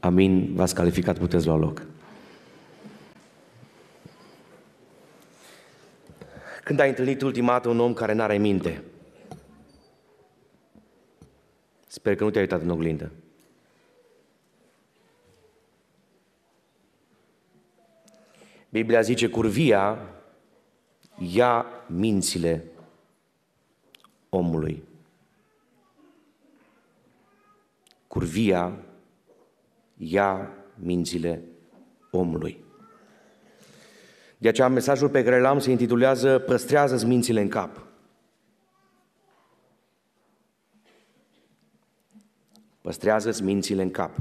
Amin, v-ați calificat, puteți lua loc. Când ai întâlnit ultima dată un om care n are minte? Sper că nu te-ai uitat în oglindă. Biblia zice, curvia ia mințile omului. Curvia ia mințile omului. De aceea mesajul pe care l-am se intitulează Păstrează-ți mințile în cap. Păstrează-ți mințile în cap.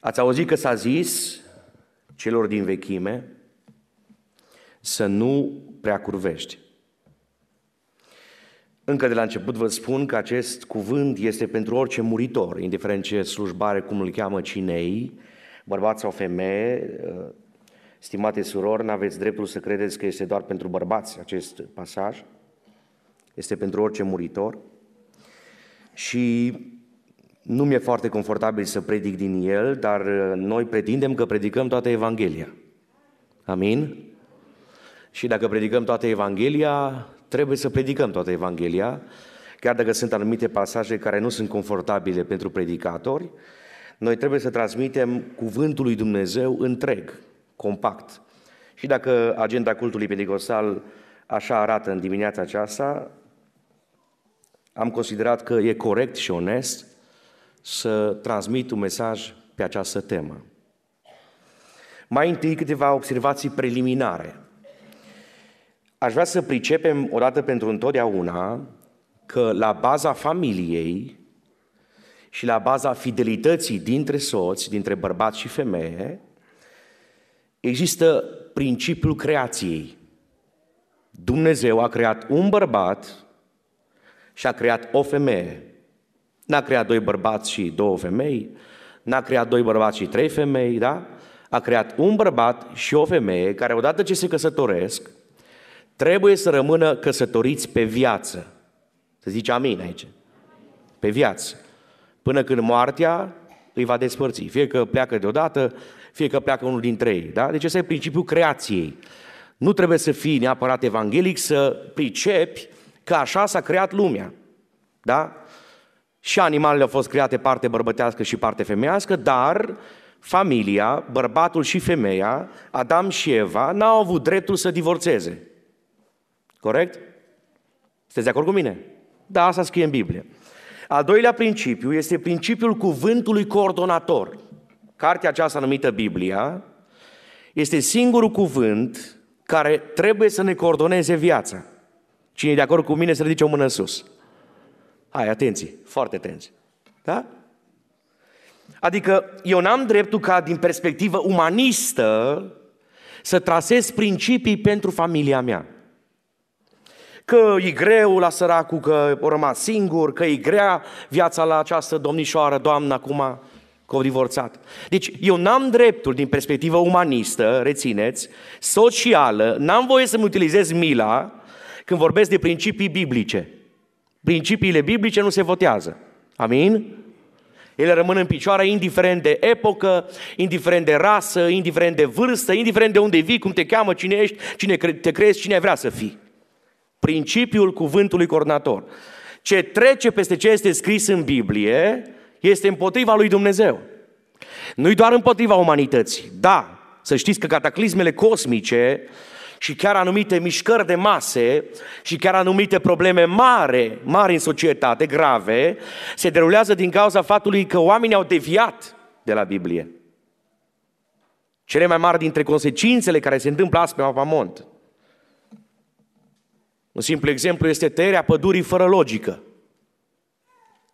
Ați auzit că s-a zis celor din vechime să nu prea curvești. Încă de la început vă spun că acest cuvânt este pentru orice muritor, indiferent ce slujbare, cum îl cheamă cinei, bărbați sau femeie, uh, stimate surori, n-aveți dreptul să credeți că este doar pentru bărbați acest pasaj, este pentru orice muritor și nu mi-e foarte confortabil să predic din el, dar uh, noi pretindem că predicăm toată Evanghelia. Amin? Și dacă predicăm toată Evanghelia, Trebuie să predicăm toată Evanghelia, chiar dacă sunt anumite pasaje care nu sunt confortabile pentru predicatori, noi trebuie să transmitem cuvântul lui Dumnezeu întreg, compact. Și dacă agenda cultului pedicosal așa arată în dimineața aceasta, am considerat că e corect și onest să transmit un mesaj pe această temă. Mai întâi câteva observații preliminare Aș vrea să pricepem odată pentru întotdeauna că la baza familiei și la baza fidelității dintre soți, dintre bărbați și femeie, există principiul creației. Dumnezeu a creat un bărbat și a creat o femeie. N-a creat doi bărbați și două femei, n-a creat doi bărbați și trei femei, da? A creat un bărbat și o femeie care odată ce se căsătoresc, trebuie să rămână căsătoriți pe viață. Să zice amin aici. Pe viață. Până când moartea îi va despărți. Fie că pleacă deodată, fie că pleacă unul dintre ei. Da? Deci ăsta e principiul creației. Nu trebuie să fii neapărat evanghelic, să pricepi că așa s-a creat lumea. Da? Și animalele au fost create parte bărbătească și parte femeiască, dar familia, bărbatul și femeia, Adam și Eva, n-au avut dreptul să divorțeze. Corect? Sunteți de acord cu mine? Da, asta scrie în Biblie. Al doilea principiu este principiul cuvântului coordonator. Cartea aceasta numită Biblia este singurul cuvânt care trebuie să ne coordoneze viața. Cine e de acord cu mine să ridice o mână în sus. Hai, atenție, foarte atenție. Da? Adică eu n-am dreptul ca din perspectivă umanistă să trasez principii pentru familia mea că e greu la săracul, că o rămas singur, că e grea viața la această domnișoară, doamnă, acum că au divorțat. Deci eu n-am dreptul din perspectivă umanistă, rețineți, socială, n-am voie să-mi utilizez mila când vorbesc de principii biblice. Principiile biblice nu se votează. Amin? Ele rămân în picioare indiferent de epocă, indiferent de rasă, indiferent de vârstă, indiferent de unde vii, cum te cheamă, cine ești, cine te crezi, cine vrea să fii. Principiul cuvântului coordonator. Ce trece peste ce este scris în Biblie este împotriva lui Dumnezeu. Nu-i doar împotriva umanității. Da, să știți că cataclismele cosmice și chiar anumite mișcări de mase și chiar anumite probleme mare, mari în societate, grave, se derulează din cauza faptului că oamenii au deviat de la Biblie. Cele mai mari dintre consecințele care se întâmplă astăzi pe Mapamont, un simplu exemplu este tăierea pădurii fără logică.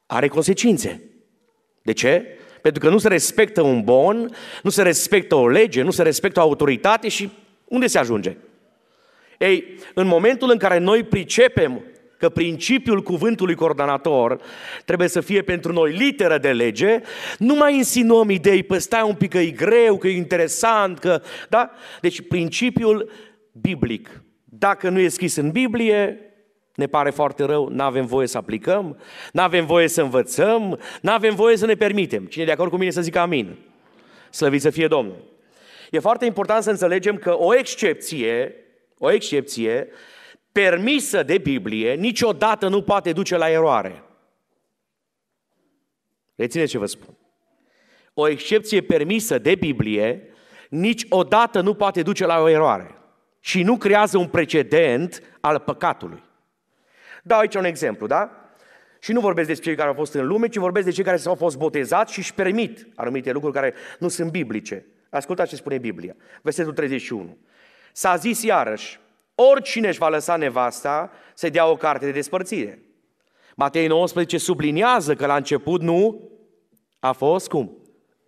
Are consecințe. De ce? Pentru că nu se respectă un bon, nu se respectă o lege, nu se respectă o autoritate și unde se ajunge? Ei, în momentul în care noi pricepem că principiul cuvântului coordonator trebuie să fie pentru noi literă de lege, nu mai insinuăm idei, păi stai un pic că e greu, că e interesant, că... Da? Deci principiul biblic dacă nu e scris în Biblie, ne pare foarte rău, nu avem voie să aplicăm, nu avem voie să învățăm, nu avem voie să ne permitem. Cine e de acord cu mine să zică amin. Slăvit să fie Domnul. E foarte important să înțelegem că o excepție, o excepție permisă de Biblie, niciodată nu poate duce la eroare. Rețineți ce vă spun. O excepție permisă de Biblie niciodată nu poate duce la o eroare și nu creează un precedent al păcatului. Dau aici un exemplu, da? Și nu vorbesc despre cei care au fost în lume, ci vorbesc de cei care s-au fost botezați și își permit anumite lucruri care nu sunt biblice. Ascultați ce spune Biblia, versetul 31. S-a zis iarăși, oricine își va lăsa nevasta, să dea o carte de despărțire. Matei 19 subliniază că la început nu a fost cum?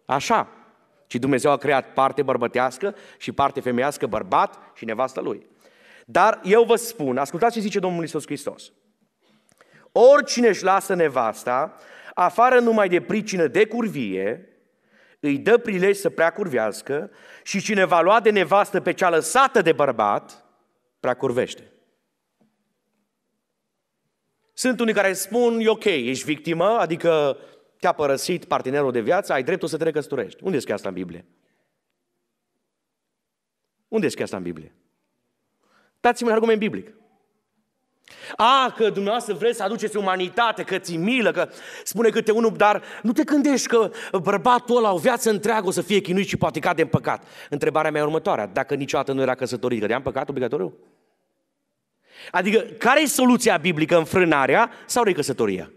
Așa ci Dumnezeu a creat parte bărbătească și parte femeiască, bărbat și nevastă lui. Dar eu vă spun, ascultați ce zice Domnul Isus Hristos. Oricine își lasă nevasta, afară numai de pricină de curvie, îi dă prilej să prea curvească și cine va lua de nevastă pe cea lăsată de bărbat, prea curvește. Sunt unii care spun, e ok, ești victimă, adică te-a părăsit partenerul de viață, ai dreptul să te recăsătorești. Unde este asta în Biblie? Unde este asta în Biblie? Dați-mi un argument biblic. A, că dumneavoastră vreți să aduceți umanitate, că ți milă, că spune câte unul, dar nu te gândești că bărbatul ăla o viață întreagă o să fie chinuit și poate cade în păcat. Întrebarea mea e următoarea, dacă niciodată nu era căsătorit, cădeam păcat obligatoriu? Adică, care e soluția biblică, în frânarea sau recăsătoria?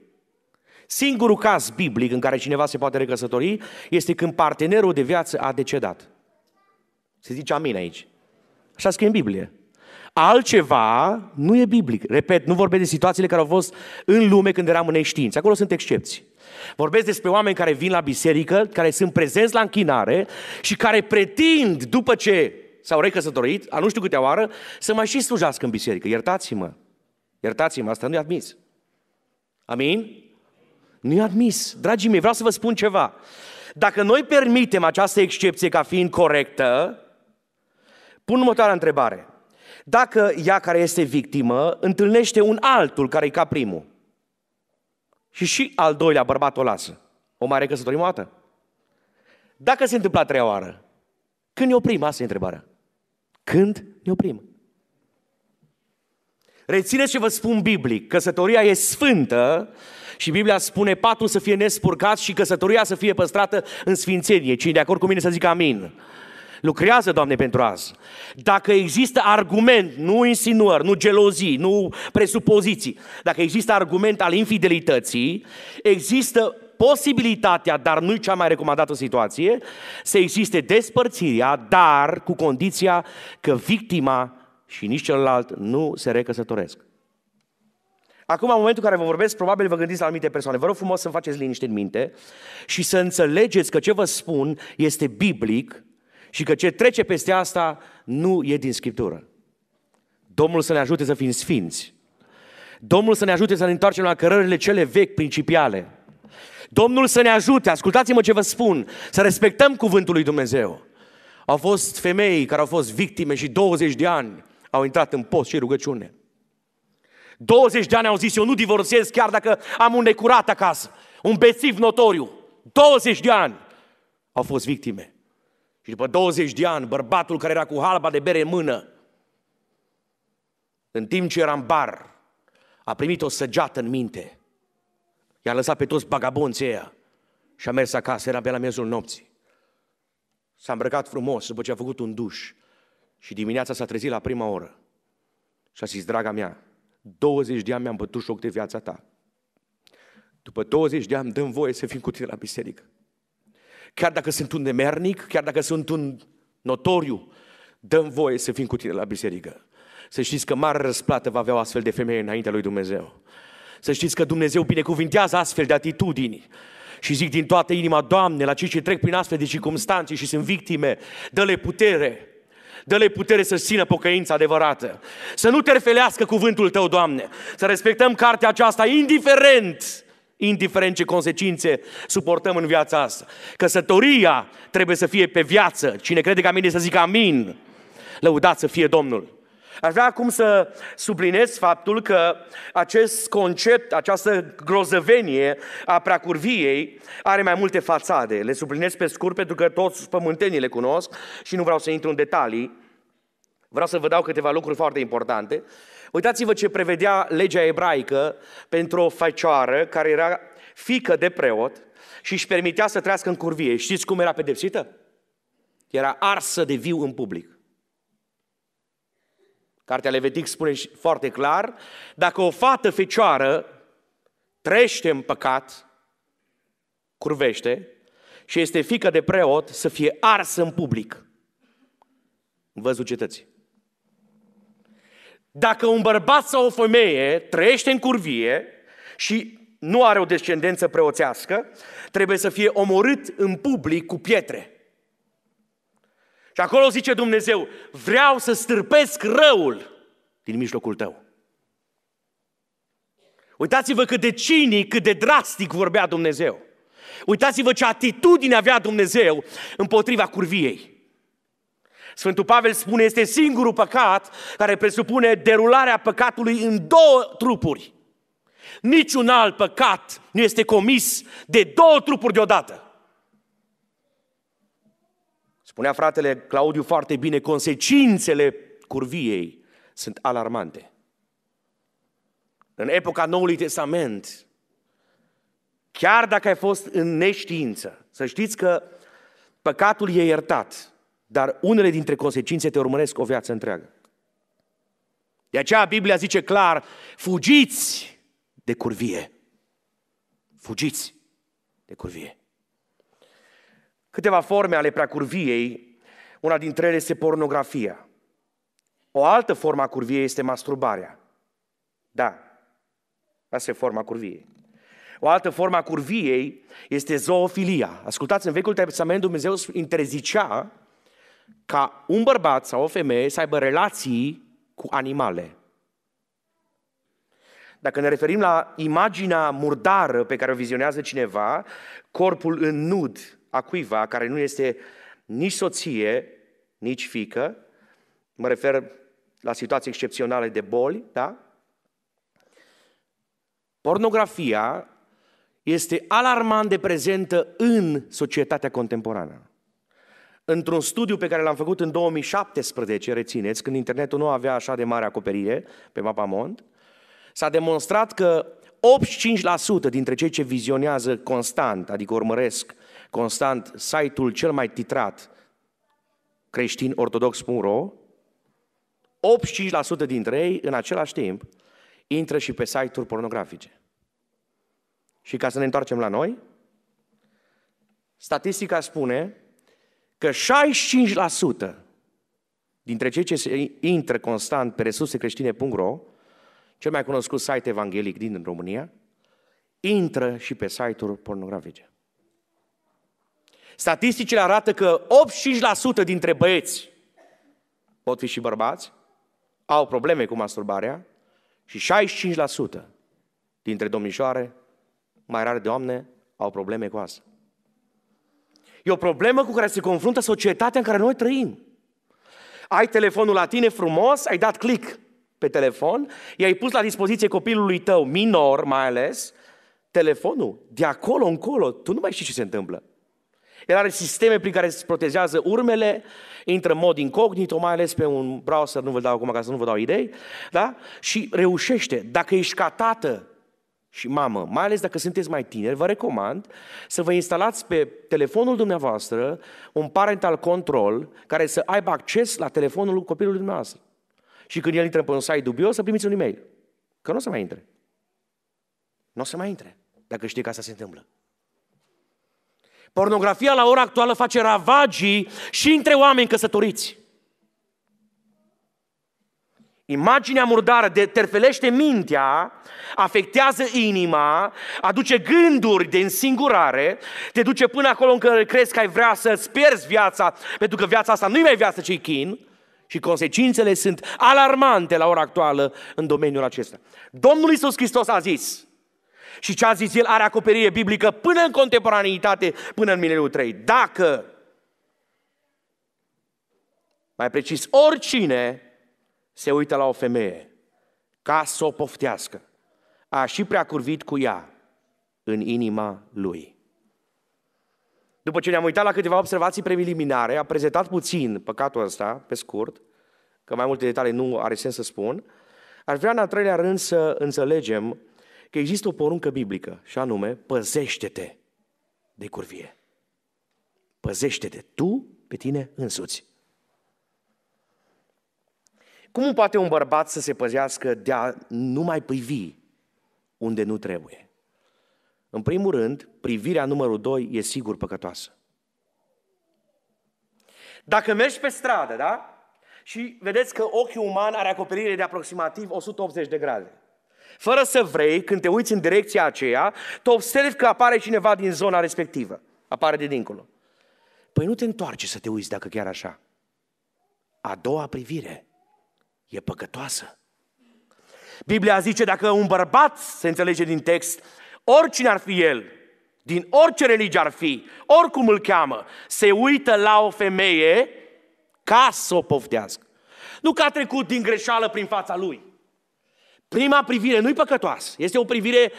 Singurul caz biblic în care cineva se poate recăsători este când partenerul de viață a decedat. Se zice amin aici. Așa scrie în Biblie. Altceva nu e biblic. Repet, nu vorbesc de situațiile care au fost în lume când eram în neștiință. Acolo sunt excepții. Vorbesc despre oameni care vin la biserică, care sunt prezenți la închinare și care pretind, după ce s-au recăsătorit, a nu știu câte oară, să mai și slujească în biserică. Iertați-mă. Iertați-mă, asta nu e admis. Amin? Nu e admis. Dragii mei, vreau să vă spun ceva. Dacă noi permitem această excepție ca fiind corectă, pun următoarea întrebare. Dacă ea care este victimă întâlnește un altul care e ca primul și și al doilea bărbat o lasă, o mai recăsătorim o dată? Dacă se întâmplă a treia oară, când ne oprim? Asta e întrebarea. Când ne oprim? Rețineți ce vă spun biblic, căsătoria e sfântă și Biblia spune patul să fie nespurcat și căsătoria să fie păstrată în sfințenie. Cine de acord cu mine să zică amin. Lucrează, Doamne, pentru azi. Dacă există argument, nu insinuări, nu gelozii, nu presupoziții, dacă există argument al infidelității, există posibilitatea, dar nu-i cea mai recomandată situație, să existe despărțirea, dar cu condiția că victima și nici celălalt nu se recăsătoresc. Acum, în momentul în care vă vorbesc, probabil vă gândiți la anumite persoane. Vă rog frumos să faceți liniște în minte și să înțelegeți că ce vă spun este biblic și că ce trece peste asta nu e din Scriptură. Domnul să ne ajute să fim sfinți. Domnul să ne ajute să ne întoarcem la cărările cele vechi principiale. Domnul să ne ajute, ascultați-mă ce vă spun, să respectăm cuvântul lui Dumnezeu. Au fost femei care au fost victime și 20 de ani au intrat în post și rugăciune. 20 de ani au zis, eu nu divorțez chiar dacă am un necurat acasă, un bețiv notoriu. 20 de ani au fost victime. Și după 20 de ani, bărbatul care era cu halba de bere în mână, în timp ce era în bar, a primit o săgeată în minte. I-a lăsat pe toți bagabonții ăia și a mers acasă, era pe la miezul nopții. S-a îmbrăcat frumos după ce a făcut un duș și dimineața s-a trezit la prima oră. Și a zis, draga mea, 20 de ani mi-am bătut joc de viața ta. După 20 de ani dăm voie să fim cu tine la biserică. Chiar dacă sunt un nemernic, chiar dacă sunt un notoriu, dăm voie să fim cu tine la biserică. Să știți că mare răsplată va avea o astfel de femeie înaintea lui Dumnezeu. Să știți că Dumnezeu binecuvintează astfel de atitudini. Și zic din toată inima, Doamne, la cei ce trec prin astfel de circunstanțe și sunt victime, dă-le putere Dă-le putere să țină pocăința adevărată. Să nu terfelească cuvântul Tău, Doamne. Să respectăm cartea aceasta, indiferent indiferent ce consecințe suportăm în viața asta. Căsătoria trebuie să fie pe viață. Cine crede ca mine să zică amin. Lăudați să fie Domnul. Aș vrea acum să sublinez faptul că acest concept, această grozăvenie a preacurviei are mai multe fațade. Le sublinez pe scurt pentru că toți pământenii le cunosc și nu vreau să intru în detalii. Vreau să vă dau câteva lucruri foarte importante. Uitați-vă ce prevedea legea ebraică pentru o fecioară care era fică de preot și își permitea să trăiască în curvie. Știți cum era pedepsită? Era arsă de viu în public. Cartea Levitic spune foarte clar, dacă o fată fecioară trește în păcat, curvește, și este fică de preot, să fie arsă în public, în văzul cetății. Dacă un bărbat sau o femeie trăiește în curvie și nu are o descendență preoțească, trebuie să fie omorât în public cu pietre. Și acolo zice Dumnezeu, vreau să stârpesc răul din mijlocul tău. Uitați-vă cât de cinic, cât de drastic vorbea Dumnezeu. Uitați-vă ce atitudine avea Dumnezeu împotriva curviei. Sfântul Pavel spune, este singurul păcat care presupune derularea păcatului în două trupuri. Niciun alt păcat nu este comis de două trupuri deodată. Spunea fratele Claudiu foarte bine, consecințele curviei sunt alarmante. În epoca Noului Testament, chiar dacă ai fost în neștiință, să știți că păcatul e iertat, dar unele dintre consecințe te urmăresc o viață întreagă. De aceea Biblia zice clar, fugiți de curvie. Fugiți de curvie câteva forme ale preacurviei, una dintre ele este pornografia. O altă formă a curviei este masturbarea. Da, asta e forma curviei. O altă formă a curviei este zoofilia. Ascultați, în Vechiul Testament Dumnezeu interzicea ca un bărbat sau o femeie să aibă relații cu animale. Dacă ne referim la imaginea murdară pe care o vizionează cineva, corpul în nud, a cuiva care nu este nici soție, nici fică, mă refer la situații excepționale de boli, da? Pornografia este alarmant de prezentă în societatea contemporană. Într-un studiu pe care l-am făcut în 2017, rețineți, când internetul nu avea așa de mare acoperire pe mapa mond, s-a demonstrat că 85% dintre cei ce vizionează constant, adică urmăresc constant site-ul cel mai titrat, creștinortodox.ro, 85% dintre ei, în același timp, intră și pe site-uri pornografice. Și ca să ne întoarcem la noi, statistica spune că 65% dintre cei ce intră constant pe resursecreștine.ro, cel mai cunoscut site evanghelic din România, intră și pe site-uri pornografice. Statisticile arată că 85% dintre băieți, pot fi și bărbați, au probleme cu masturbarea și 65% dintre domnișoare, mai rar doamne, au probleme cu asta. E o problemă cu care se confruntă societatea în care noi trăim. Ai telefonul la tine frumos, ai dat click pe telefon, i-ai pus la dispoziție copilului tău, minor mai ales, telefonul, de acolo încolo, tu nu mai știi ce se întâmplă. El are sisteme prin care se protejează urmele, intră în mod incognito, mai ales pe un browser, nu vă dau acum ca să nu vă dau idei, da? și reușește. Dacă ești ca tată și mamă, mai ales dacă sunteți mai tineri, vă recomand să vă instalați pe telefonul dumneavoastră un parental control care să aibă acces la telefonul copilului dumneavoastră. Și când el intră pe un site dubios, să primiți un e-mail. Că nu o să mai intre. Nu o să mai intre, dacă știi că asta se întâmplă. Pornografia la ora actuală face ravagii și între oameni căsătoriți. Imaginea murdară de terfelește mintea, afectează inima, aduce gânduri de însingurare, te duce până acolo încât crezi că ai vrea să-ți pierzi viața, pentru că viața asta nu-i mai viață, ci chin. Și consecințele sunt alarmante la ora actuală în domeniul acesta. Domnul Isus Hristos a zis, și ce a zis el are acoperire biblică până în contemporaneitate, până în mileniu 3. Dacă, mai precis, oricine se uită la o femeie ca să o poftească, a și prea curvit cu ea în inima lui. După ce ne-am uitat la câteva observații preliminare, a prezentat puțin păcatul ăsta, pe scurt, că mai multe detalii nu are sens să spun, aș vrea în al treilea rând să înțelegem că există o poruncă biblică și anume, păzește-te de curvie. Păzește-te tu pe tine însuți. Cum poate un bărbat să se păzească de a nu mai privi unde nu trebuie? În primul rând, privirea numărul 2 e sigur păcătoasă. Dacă mergi pe stradă, da? Și vedeți că ochiul uman are acoperire de aproximativ 180 de grade. Fără să vrei, când te uiți în direcția aceea, tu observi că apare cineva din zona respectivă. Apare de dincolo. Păi nu te întoarce să te uiți dacă chiar așa. A doua privire e păcătoasă. Biblia zice dacă un bărbat, se înțelege din text, oricine ar fi el, din orice religie ar fi, oricum îl cheamă, se uită la o femeie ca să o poftească. Nu că a trecut din greșeală prin fața lui. Prima privire nu-i păcătoasă, este o privire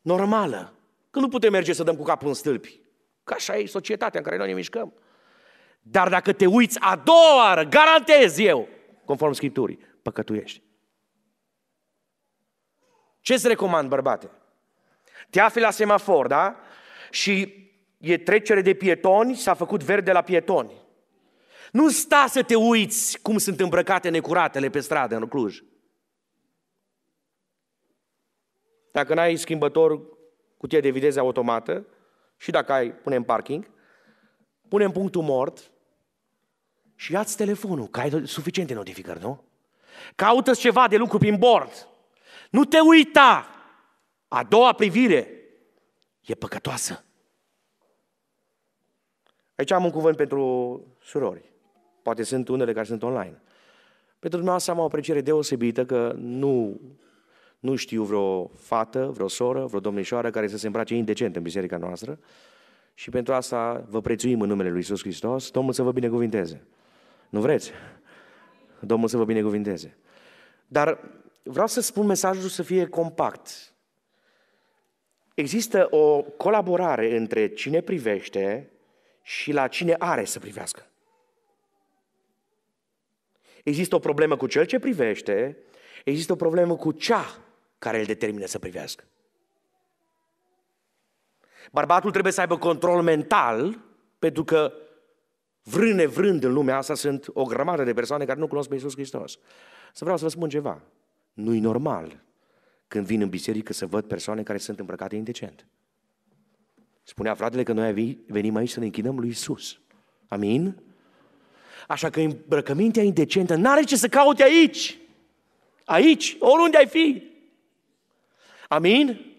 normală. Că nu putem merge să dăm cu capul în stâlpi. Că așa e societatea în care noi ne mișcăm. Dar dacă te uiți a doua oară, garantez eu, conform Scripturii, păcătuiești. Ce îți recomand, bărbate? Te afli la semafor, da? Și e trecere de pietoni, s-a făcut verde la pietoni. Nu sta să te uiți cum sunt îmbrăcate necuratele pe stradă în Cluj. Dacă n-ai schimbător, cutie de viteză automată și dacă ai, punem parking, punem punctul mort și ia-ți telefonul, că ai suficiente notificări, nu? caută ceva de lucru prin bord. Nu te uita! A doua privire e păcătoasă. Aici am un cuvânt pentru surori. Poate sunt unele care sunt online. Pentru dumneavoastră am o apreciere deosebită că nu nu știu vreo fată, vreo soră, vreo domnișoară care să se îmbrace indecent în biserica noastră și pentru asta vă prețuim în numele Lui Isus Hristos. Domnul să vă binecuvinteze. Nu vreți? Domnul să vă binecuvinteze. Dar vreau să spun mesajul să fie compact. Există o colaborare între cine privește și la cine are să privească. Există o problemă cu cel ce privește, există o problemă cu cea care îl determină să privească. Bărbatul trebuie să aibă control mental, pentru că vrând nevrând în lumea asta sunt o grămadă de persoane care nu cunosc pe Iisus Hristos. Să vreau să vă spun ceva. Nu-i normal când vin în biserică să văd persoane care sunt îmbrăcate indecent. Spunea fratele că noi venim aici să ne închinăm lui Isus. Amin? Așa că îmbrăcămintea indecentă n-are ce să caute aici. Aici, oriunde ai fi. Amin?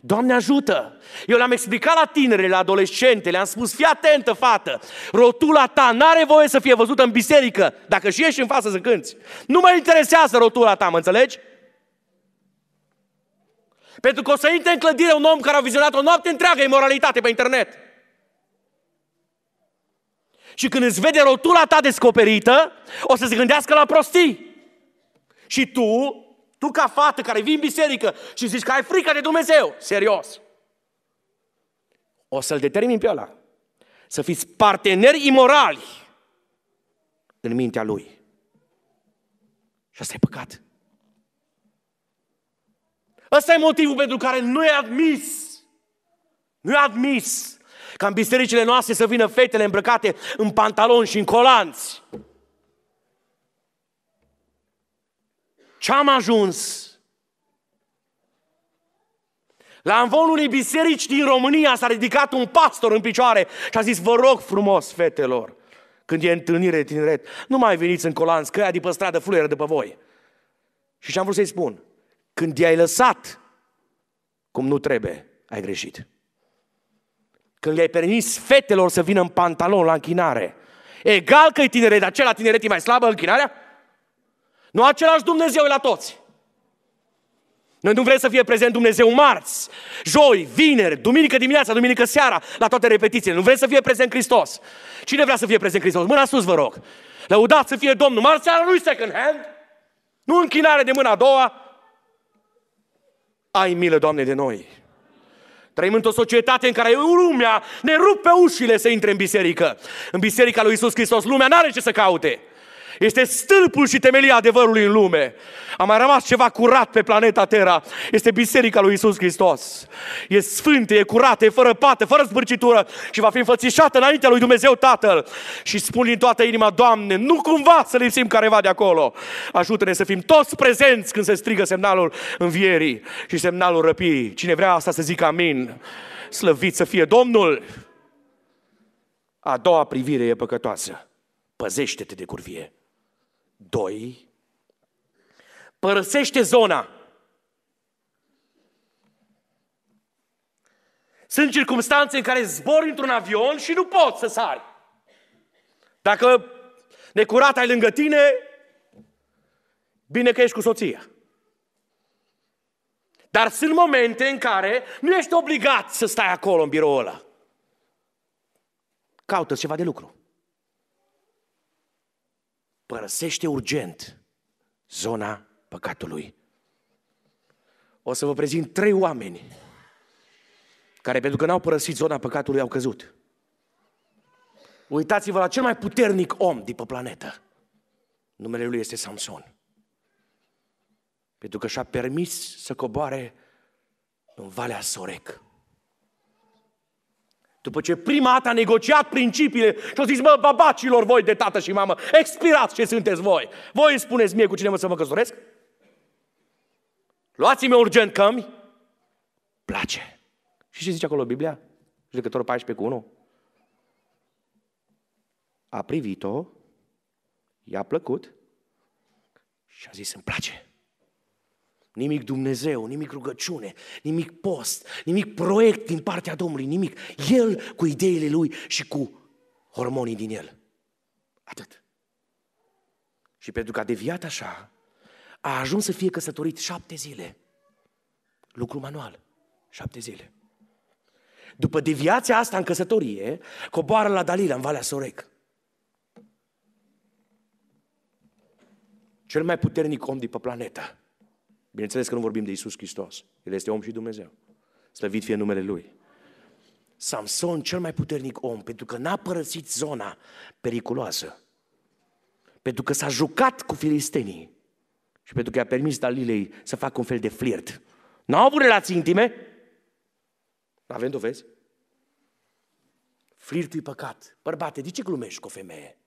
Doamne ajută! Eu le-am explicat la tinere, la adolescente, le-am spus, fii atentă, fată, rotula ta n-are voie să fie văzută în biserică, dacă și ieși în față să cânți. Nu mă interesează rotula ta, mă înțelegi? Pentru că o să intre în clădire un om care a vizionat o noapte întreagă imoralitate pe internet. Și când îți vede rotula ta descoperită, o să se gândească la prostii. Și tu tu ca fată care vii în biserică și zici că ai frică de Dumnezeu, serios, o să-l determin pe ăla să fiți parteneri imorali în mintea lui. Și asta e păcat. Ăsta e motivul pentru care nu e admis. Nu e admis ca în bisericile noastre să vină fetele îmbrăcate în pantaloni și în colanți. Ce-am ajuns? La învolul unei biserici din România s-a ridicat un pastor în picioare și a zis, vă rog frumos, fetelor, când e întâlnire tineret, nu mai veniți în colan, că de pe stradă fluieră de pe voi. Și ce-am vrut să-i spun? Când i-ai lăsat cum nu trebuie, ai greșit. Când le-ai permis fetelor să vină în pantalon la închinare, egal că e tineret, dar ce la tineret e mai slabă închinarea? Nu același Dumnezeu e la toți. Noi nu vrem să fie prezent Dumnezeu marți, joi, vineri, duminică dimineața, duminică seara, la toate repetițiile. Nu vrem să fie prezent Hristos. Cine vrea să fie prezent Hristos? Mâna sus, vă rog. Lăudați să fie Domnul. Marți seara nu second hand. Nu închinare de mâna a doua. Ai milă, Doamne, de noi. Trăim într-o societate în care lumea ne rupe ușile să intre în biserică. În biserica lui Isus Hristos, lumea n-are ce să caute. Este stâlpul și temelia adevărului în lume. A mai rămas ceva curat pe planeta Terra. Este biserica lui Isus Hristos. E sfântă, e curată, e fără pată, fără zbârcitură și va fi înfățișată înaintea lui Dumnezeu Tatăl. Și spun din toată inima, Doamne, nu cumva să lipsim careva de acolo. Ajută-ne să fim toți prezenți când se strigă semnalul învierii și semnalul răpii. Cine vrea asta să zică amin. Slăvit să fie Domnul! A doua privire e păcătoasă. Păzește-te de curvie. 2. Părăsește zona. Sunt circunstanțe în care zbori într-un avion și nu poți să sari. Dacă necurat ai lângă tine, bine că ești cu soția. Dar sunt momente în care nu ești obligat să stai acolo în biroul ăla. Caută ceva de lucru. Părăsește urgent zona păcatului. O să vă prezint trei oameni care pentru că n-au părăsit zona păcatului au căzut. Uitați-vă la cel mai puternic om din pe planetă. Numele lui este Samson. Pentru că și-a permis să coboare în Valea Sorec. După ce prima dată a negociat principiile și a zis, mă, babacilor voi de tată și mamă, expirați ce sunteți voi. Voi îmi spuneți mie cu cine mă să mă căsătoresc? Luați-mi urgent că mi place. Și ce zice acolo Biblia? Judecătorul 14 cu 1. A privit-o, i-a plăcut și a zis, îmi place. Nimic Dumnezeu, nimic rugăciune, nimic post, nimic proiect din partea Domnului, nimic. El cu ideile lui și cu hormonii din el. Atât. Și pentru că a deviat așa, a ajuns să fie căsătorit șapte zile. Lucru manual. Șapte zile. După deviația asta în căsătorie, coboară la Dalila, în Valea Sorec. Cel mai puternic om de pe planetă Bineînțeles că nu vorbim de Isus Hristos. El este om și Dumnezeu. Slăvit fie numele Lui. Samson, cel mai puternic om, pentru că n-a părăsit zona periculoasă. Pentru că s-a jucat cu filistenii. Și pentru că i-a permis Dalilei să facă un fel de flirt. N-au avut relații intime? Avem dovezi? Flirtul e păcat. Bărbate, de ce glumești cu o femeie?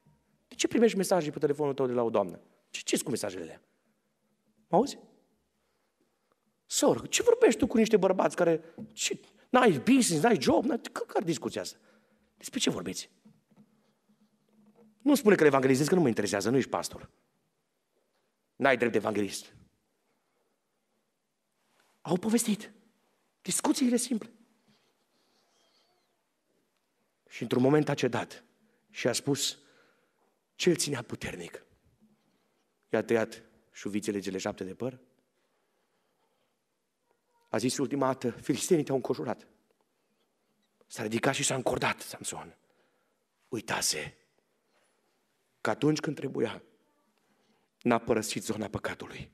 De ce primești mesaje pe telefonul tău de la o doamnă? Ce ce cu mesajele alea? Mă auzi? Sor, ce vorbești tu cu niște bărbați care ce, n-ai business, n-ai job, n-ai, care discuția asta? Despre ce vorbiți? Nu spune că evanghelizezi, că nu mă interesează, nu ești pastor. N-ai drept de evanghelist. Au povestit. Discuțiile simple. Și într-un moment a cedat și a spus ce îl ținea puternic. I-a tăiat șuvițele cele șapte de păr, a zis ultima dată, filistenii te-au încojurat. S-a ridicat și s-a încordat Samson. Uitase că atunci când trebuia, n-a părăsit zona păcatului.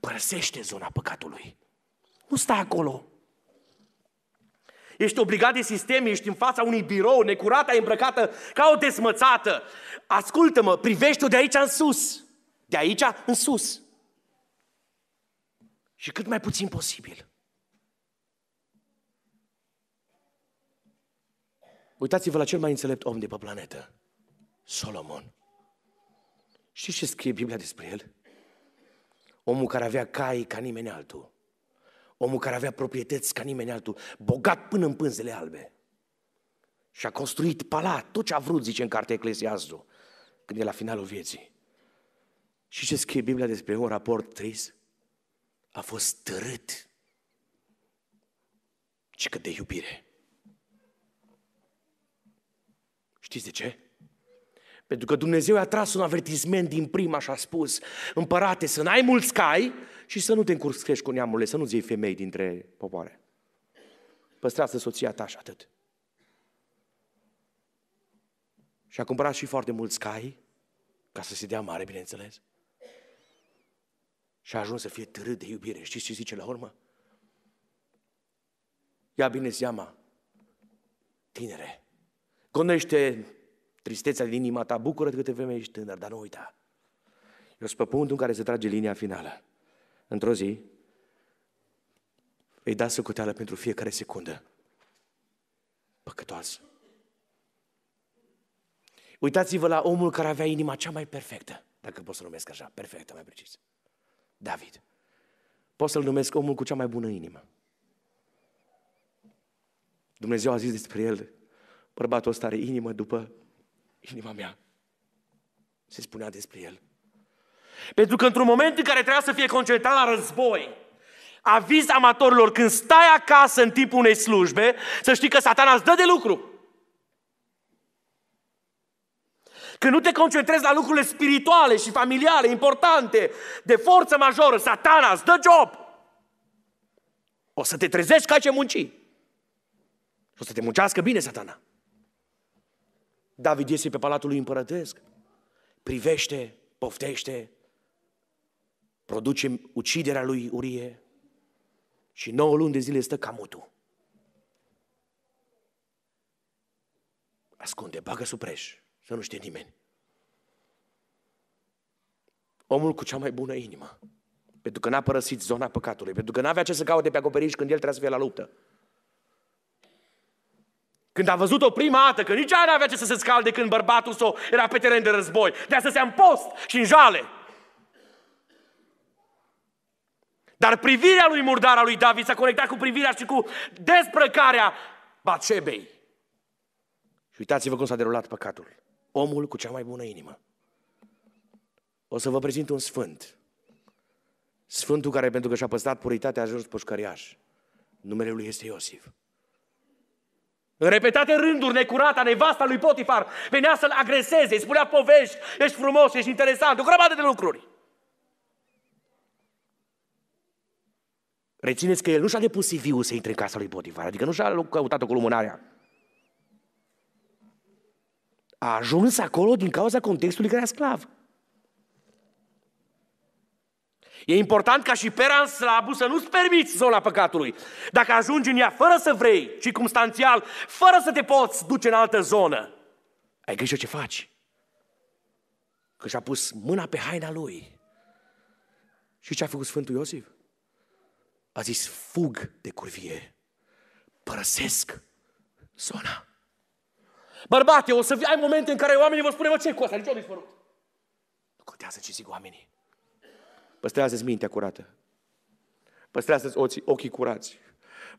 Părăsește zona păcatului. Nu stai acolo. Ești obligat de sistem, ești în fața unui birou, necurată, ai îmbrăcată ca o desmățată. Ascultă-mă, privește-o de aici în sus. De aici în sus și cât mai puțin posibil. Uitați-vă la cel mai înțelept om de pe planetă, Solomon. Știți ce scrie Biblia despre el? Omul care avea cai ca nimeni altul. Omul care avea proprietăți ca nimeni altul. Bogat până în pânzele albe. Și a construit palat, tot ce a vrut, zice în cartea Eclesiastul, când e la finalul vieții. Și ce scrie Biblia despre un raport trist? a fost târât, ci cât de iubire. Știți de ce? Pentru că Dumnezeu i-a tras un avertisment din prima și a spus, împărate, să n-ai mulți cai și să nu te încurcăști cu neamurile, să nu-ți iei femei dintre popoare. Păstrează soția ta și atât. Și a cumpărat și foarte mulți cai, ca să se dea mare, bineînțeles și a ajuns să fie târât de iubire. Știți ce zice la urmă? Ia bine seama, tinere, gândește tristețea din inima ta, bucură te vreme ești tânăr, dar nu uita. Eu sunt pe punctul în care se trage linia finală. Într-o zi, îi da socoteală pentru fiecare secundă. Păcătoasă. Uitați-vă la omul care avea inima cea mai perfectă, dacă pot să numesc așa, perfectă, mai precis. David. Pot să-l numesc omul cu cea mai bună inimă. Dumnezeu a zis despre el, bărbatul ăsta are inimă după inima mea. Se spunea despre el. Pentru că într-un moment în care trebuia să fie concentrat la război, aviz amatorilor, când stai acasă în timpul unei slujbe, să știi că satana îți dă de lucru. Când nu te concentrezi la lucrurile spirituale și familiale importante, de forță majoră, satana îți dă job. O să te trezești ca ce munci. O să te muncească bine satana. David iese pe palatul lui împărătesc, privește, poftește, produce uciderea lui Urie și 9 luni de zile stă mutu. Ascunde, bagă sub preș să nu știe nimeni. Omul cu cea mai bună inimă, pentru că n-a părăsit zona păcatului, pentru că n-avea ce să caute pe acoperiș când el trebuia să fie la luptă. Când a văzut-o prima dată, că nici aia n-avea ce să se scalde când bărbatul său era pe teren de război, de asta se în post și în jale. Dar privirea lui murdara lui David s-a conectat cu privirea și cu desprăcarea Bacebei. Și uitați-vă cum s-a derulat păcatul omul cu cea mai bună inimă. O să vă prezint un sfânt. Sfântul care, pentru că și-a păstrat puritatea, a ajuns pușcăriaș. Numele lui este Iosif. În repetate rânduri, necurata, nevasta lui Potifar, venea să-l agreseze, îi spunea povești, ești frumos, ești interesant, o grămadă de lucruri. Rețineți că el nu și-a depus CV-ul să intre în casa lui Potifar, adică nu și-a căutat cu lumânarea a ajuns acolo din cauza contextului care era sclav. E important ca și pera în slabu să nu-ți permiți zona păcatului. Dacă ajungi în ea fără să vrei, circumstanțial, fără să te poți duce în altă zonă, ai grijă ce faci. Că și-a pus mâna pe haina lui. Și ce a făcut Sfântul Iosif? A zis, fug de curvie, părăsesc zona. Bărbate, o să ai momente în care oamenii vă spune, mă, ce cu asta? Niciodată dispărut. Nu contează ce zic oamenii. Păstrează-ți mintea curată. Păstrează-ți ochii, ochii curați.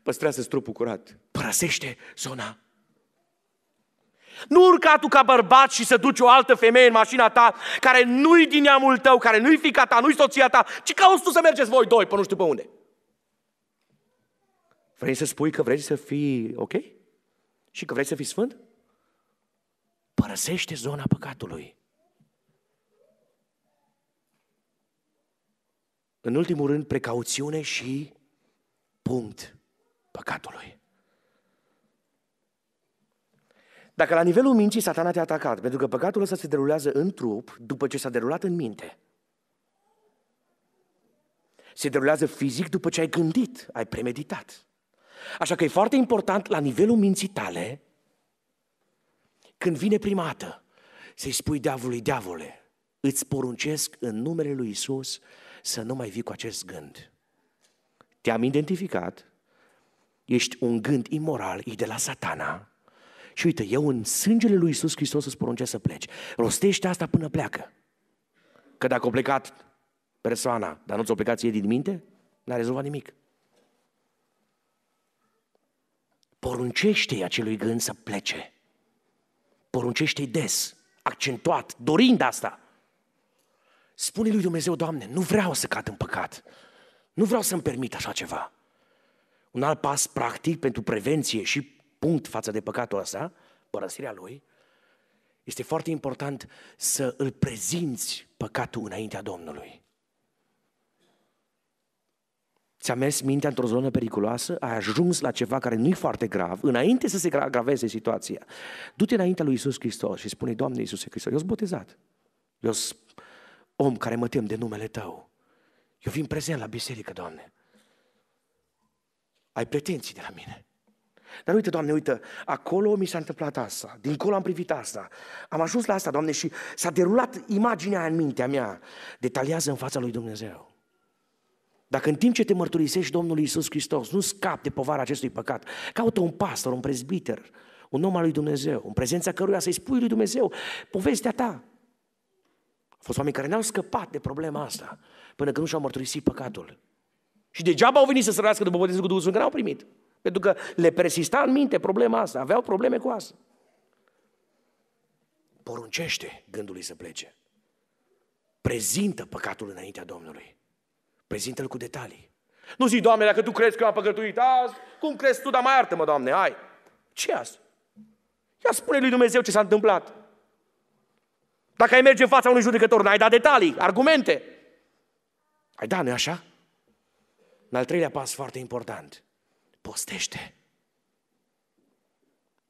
Păstrează-ți trupul curat. Părăsește zona nu urca tu ca bărbat și să duci o altă femeie în mașina ta, care nu-i din neamul tău, care nu-i fica ta, nu-i soția ta, ci cauți tu să mergeți voi doi pe nu știu pe unde. Vrei să spui că vrei să fii ok? Și că vrei să fii sfânt? Părăsește zona păcatului. În ultimul rând, precauțiune și punct păcatului. Dacă la nivelul minții satana te-a atacat, pentru că păcatul ăsta se derulează în trup după ce s-a derulat în minte. Se derulează fizic după ce ai gândit, ai premeditat. Așa că e foarte important la nivelul minții tale când vine primată, să-i spui diavolului, diavole, îți poruncesc în numele lui Isus să nu mai vii cu acest gând. Te-am identificat, ești un gând imoral, e de la satana. Și uite, eu în sângele lui Isus Hristos îți poruncesc să pleci. Rostește asta până pleacă. Că dacă a plecat persoana, dar nu-ți o plecat ție din minte, n-a rezolvat nimic. Poruncește-i acelui gând să plece. Poruncește-i des, accentuat, dorind asta. Spune lui Dumnezeu, Doamne, nu vreau să cad în păcat. Nu vreau să-mi permit așa ceva. Un alt pas practic pentru prevenție și punct față de păcatul ăsta, părăsirea lui, este foarte important să îl prezinți păcatul înaintea Domnului. Ți-a mers mintea într-o zonă periculoasă? Ai ajuns la ceva care nu-i foarte grav, înainte să se agraveze situația. Du-te înaintea lui Isus Hristos și spune, Doamne Iisuse Hristos, eu sunt botezat. Eu sunt om care mă tem de numele Tău. Eu vin prezent la biserică, Doamne. Ai pretenții de la mine. Dar uite, Doamne, uite, acolo mi s-a întâmplat asta, dincolo am privit asta, am ajuns la asta, Doamne, și s-a derulat imaginea în mintea mea. Detaliază în fața lui Dumnezeu. Dacă în timp ce te mărturisești Domnul Iisus Hristos nu scapi de povara acestui păcat, caută un pastor, un prezbiter, un om al lui Dumnezeu, în prezența căruia să-i spui lui Dumnezeu povestea ta. Au fost oameni care n-au scăpat de problema asta până când nu și-au mărturisit păcatul. Și degeaba au venit să se răiască după cu Duhul Sfânt, că n-au primit. Pentru că le persista în minte problema asta, aveau probleme cu asta. Poruncește gândului să plece. Prezintă păcatul înaintea Domnului. Prezintă-l cu detalii. Nu zi, Doamne, dacă Tu crezi că eu am păcătuit azi, cum crezi Tu, dar mai iartă-mă, Doamne, ai. Ce azi? Ia spune lui Dumnezeu ce s-a întâmplat. Dacă ai merge în fața unui judecător, n-ai dat detalii, argumente. Ai da, nu așa? În al treilea pas foarte important, postește.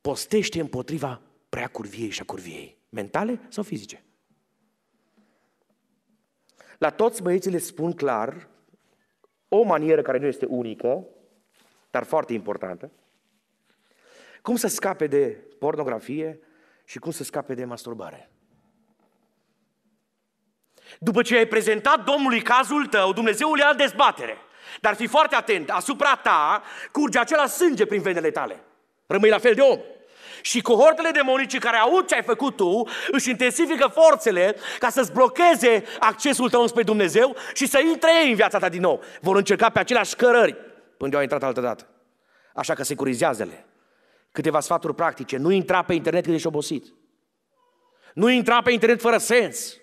Postește împotriva prea curviei și a curviei. Mentale sau fizice? La toți băieții le spun clar, o manieră care nu este unică, dar foarte importantă, cum să scape de pornografie și cum să scape de masturbare. După ce ai prezentat Domnului cazul tău, Dumnezeu le a dezbatere. Dar fi foarte atent, asupra ta curge acela sânge prin venele tale. Rămâi la fel de om. Și cohortele demonice care aud ce ai făcut tu își intensifică forțele ca să-ți blocheze accesul tău spre Dumnezeu și să intre ei în viața ta din nou. Vor încerca pe aceleași cărări până de au intrat altă dată. Așa că securizează-le. Câteva sfaturi practice. Nu intra pe internet când ești obosit. Nu intra pe internet fără sens.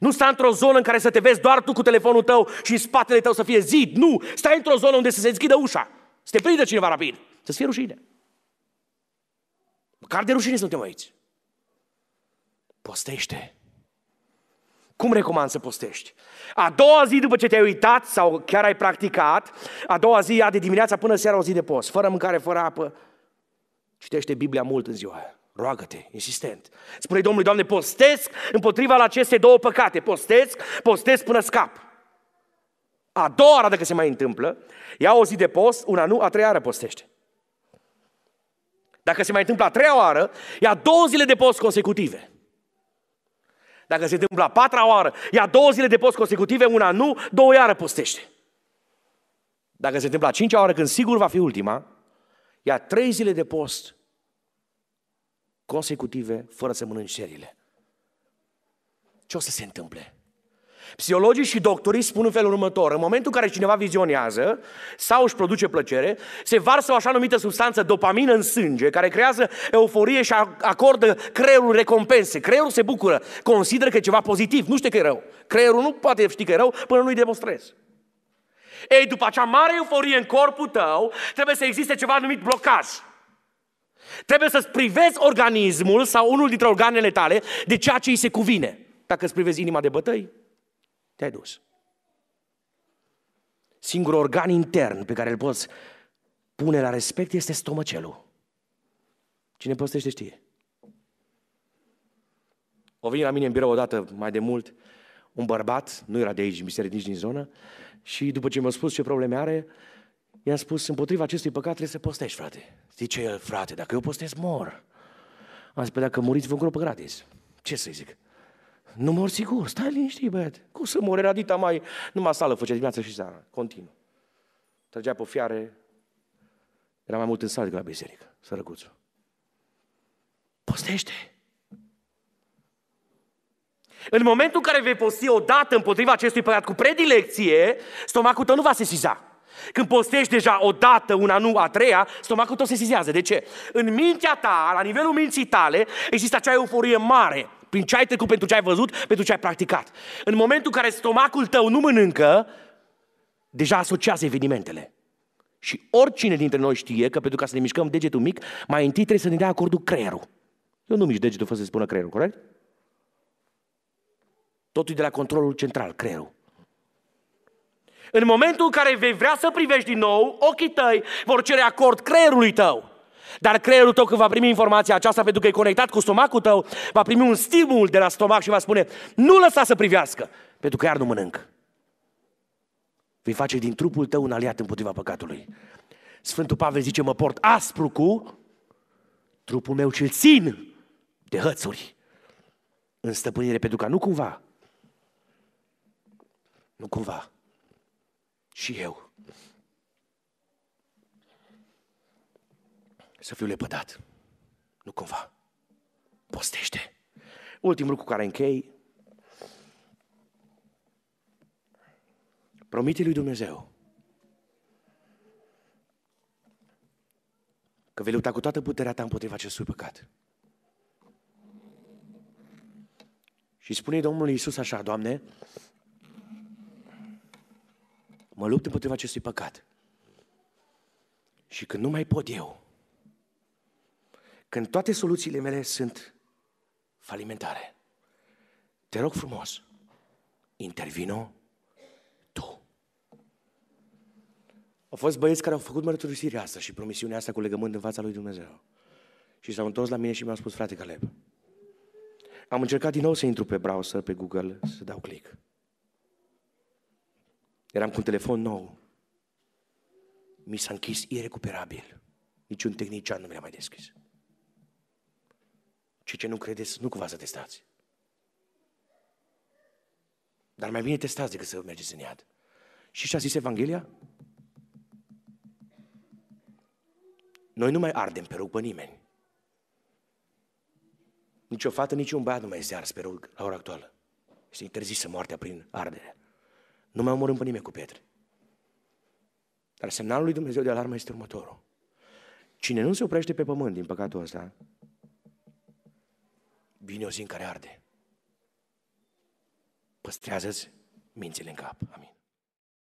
Nu sta într-o zonă în care să te vezi doar tu cu telefonul tău și în spatele tău să fie zid. Nu! Stai într-o zonă unde să se deschidă ușa. Să te prindă cineva rapid. Să-ți fie rușine. Măcar de rușine suntem aici. Postește. Cum recomand să postești? A doua zi după ce te-ai uitat sau chiar ai practicat, a doua zi, a de dimineața până seara o zi de post, fără mâncare, fără apă, citește Biblia mult în ziua aia. Roagă-te, insistent. Spune Domnului, Doamne, postesc împotriva la aceste două păcate. Postesc, postesc până scap. A doua oară, dacă se mai întâmplă, ia o zi de post, una nu, a treia oară postește. Dacă se mai întâmplă a treia oară, ia două zile de post consecutive. Dacă se întâmplă a patra oară, ia două zile de post consecutive, una nu, două iară postește. Dacă se întâmplă a cincea oară, când sigur va fi ultima, ia trei zile de post consecutive, fără să mănânci cerile. Ce o să se întâmple? Psihologii și doctorii spun în felul următor. În momentul în care cineva vizionează sau își produce plăcere, se varsă o așa numită substanță dopamină în sânge, care creează euforie și acordă creierul recompense. Creierul se bucură, consideră că e ceva pozitiv, nu știe că e rău. Creierul nu poate ști că e rău până nu-i demonstrezi. Ei, după acea mare euforie în corpul tău, trebuie să existe ceva numit blocaj. Trebuie să-ți privezi organismul sau unul dintre organele tale de ceea ce îi se cuvine. Dacă îți privezi inima de bătăi, te-ai dus. Singurul organ intern pe care îl poți pune la respect este stomacelul. Cine postește știe. O vine la mine în birou odată mai de mult un bărbat, nu era de aici, biserică nici din zonă, și după ce mi-a spus ce probleme are, i-am spus, împotriva acestui păcat trebuie să postești, frate. Zice el, frate, dacă eu postez, mor. Am zis, păi dacă muriți, vă îngropă gratis. Ce să zic? Nu mor sigur, stai liniștit, băiete. Cum să mor? Era dita mai... Numai sală făcea dimineața și seara, continuu. Trăgea pe fiare, era mai mult în sală decât la biserică, sărăcuțul. Postește! În momentul în care vei posti o dată împotriva acestui păcat cu predilecție, stomacul tău nu va sesiza. Când postești deja o dată, una, nu, a treia, stomacul tău se De ce? În mintea ta, la nivelul minții tale, există acea euforie mare prin ce ai trecut, pentru ce ai văzut, pentru ce ai practicat. În momentul în care stomacul tău nu mănâncă, deja asociază evenimentele. Și oricine dintre noi știe că pentru ca să ne mișcăm degetul mic, mai întâi trebuie să ne dea acordul creierul. Eu nu mișc degetul fără să spună creierul, corect? Totul de la controlul central, creierul. În momentul în care vei vrea să privești din nou, ochii tăi vor cere acord creierului tău. Dar creierul tău când va primi informația aceasta, pentru că e conectat cu stomacul tău, va primi un stimul de la stomac și va spune, nu lăsa să privească, pentru că iar nu mănânc. Vei face din trupul tău un aliat împotriva păcatului. Sfântul Pavel zice, mă port aspru cu trupul meu și țin de hățuri în stăpânire, pentru că nu cumva, nu cumva, și eu să fiu lepădat. Nu cumva. Postește. Ultimul lucru cu care închei. Promite lui Dumnezeu că vei lupta cu toată puterea ta împotriva acestui păcat. Și spune Domnul Iisus așa, Doamne, mă lupt împotriva acestui păcat. Și când nu mai pot eu, când toate soluțiile mele sunt falimentare, te rog frumos, intervino tu. Au fost băieți care au făcut mărturisirea asta și promisiunea asta cu legământ în fața lui Dumnezeu. Și s-au întors la mine și mi-au spus, frate Caleb, am încercat din nou să intru pe browser, pe Google, să dau click. Eram cu un telefon nou. Mi s-a închis irecuperabil. Niciun tehnician nu mi l-a mai deschis. Și ce nu credeți, nu cumva să testați. Dar mai bine testați decât să mergeți în iad. Și ce a zis Evanghelia? Noi nu mai ardem pe rug pe nimeni. Nici o fată, nici un băiat nu mai este ars pe rug la ora actuală. Este interzisă moartea prin ardere. Nu mai omorâm pe nimeni cu pietre. Dar semnalul lui Dumnezeu de alarmă este următorul. Cine nu se oprește pe pământ din păcatul ăsta, vine o zi în care arde. Păstrează-ți mințile în cap. Amin.